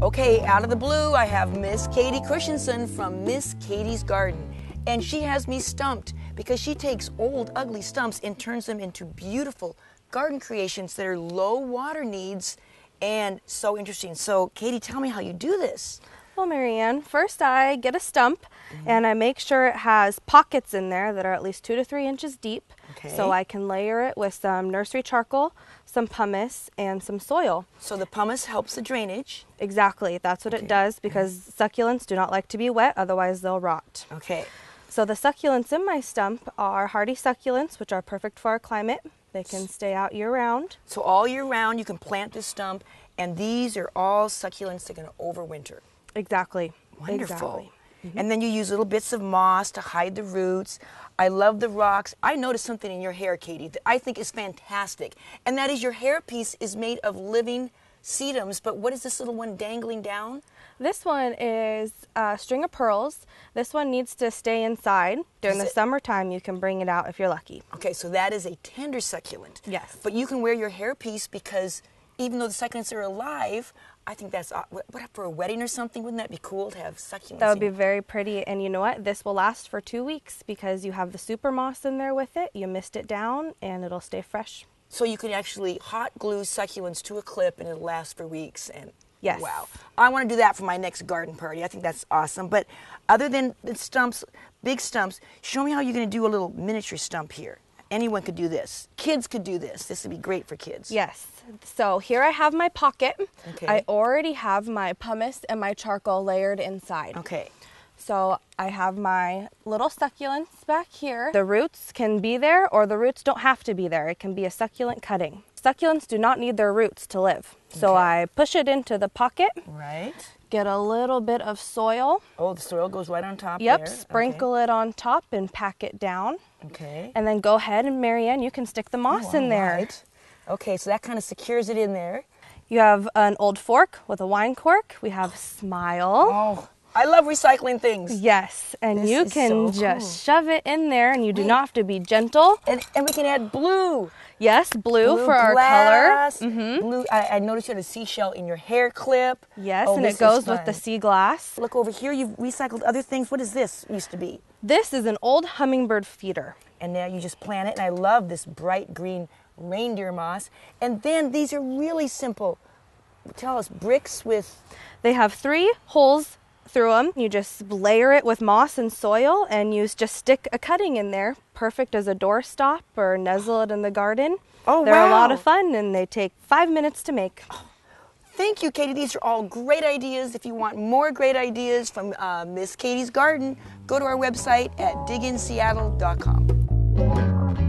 Okay, out of the blue, I have Miss Katie Christensen from Miss Katie's Garden. And she has me stumped because she takes old, ugly stumps and turns them into beautiful garden creations that are low water needs and so interesting. So, Katie, tell me how you do this. Well, Marianne, first I get a stump mm-hmm. and I make sure it has pockets in there that are at least two to three inches deep. Okay. So I can layer it with some nursery charcoal, some pumice, and some soil. So the pumice helps the drainage? Exactly. That's what okay. it does mm-hmm. because mm-hmm. succulents do not like to be wet, otherwise, they'll rot. Okay. So the succulents in my stump are hardy succulents, which are perfect for our climate. They can stay out year round. So all year round, you can plant this stump, and these are all succulents that are going to overwinter. Exactly. Wonderful. Exactly. Mm-hmm. And then you use little bits of moss to hide the roots. I love the rocks. I noticed something in your hair, Katie, that I think is fantastic. And that is your hair piece is made of living sedums, but what is this little one dangling down? This one is a string of pearls. This one needs to stay inside. During the summertime, you can bring it out if you're lucky. Okay, so that is a tender succulent. Yes. But you can wear your hair piece because even though the succulents are alive, I think that's what for a wedding or something. Wouldn't that be cool to have succulents? That would be very pretty. And you know what? This will last for two weeks because you have the super moss in there with it. You mist it down, and it'll stay fresh. So you can actually hot glue succulents to a clip, and it'll last for weeks. And yes, wow! I want to do that for my next garden party. I think that's awesome. But other than the stumps, big stumps, show me how you're going to do a little miniature stump here anyone could do this. Kids could do this. This would be great for kids. Yes. So here I have my pocket. Okay. I already have my pumice and my charcoal layered inside. Okay. So I have my little succulents back here. The roots can be there or the roots don't have to be there. It can be a succulent cutting. Succulents do not need their roots to live. So okay. I push it into the pocket. Right. Get a little bit of soil. Oh, the soil goes right on top. Yep, there. sprinkle okay. it on top and pack it down. Okay. And then go ahead and Marianne, you can stick the moss oh, in there. Right. Okay, so that kind of secures it in there. You have an old fork with a wine cork. We have smile. Oh, I love recycling things. Yes, and this you can so just cool. shove it in there, and you do Wait. not have to be gentle. And, and we can add blue. Yes, blue, blue for our color. Mm-hmm. Blue. I, I, noticed you had a seashell in your hair clip. Yes, oh, and it goes with the sea glass. Look over here. You've recycled other things. What is this? Used to be. This is an old hummingbird feeder. And now you just plant it. And I love this bright green reindeer moss. And then these are really simple. Tell us bricks with. They have three holes through them. You just layer it with moss and soil and you just stick a cutting in there, perfect as a doorstop or nuzzle it in the garden. Oh, They're wow. a lot of fun and they take five minutes to make. Thank you, Katie. These are all great ideas. If you want more great ideas from uh, Miss Katie's garden, go to our website at diginseattle.com.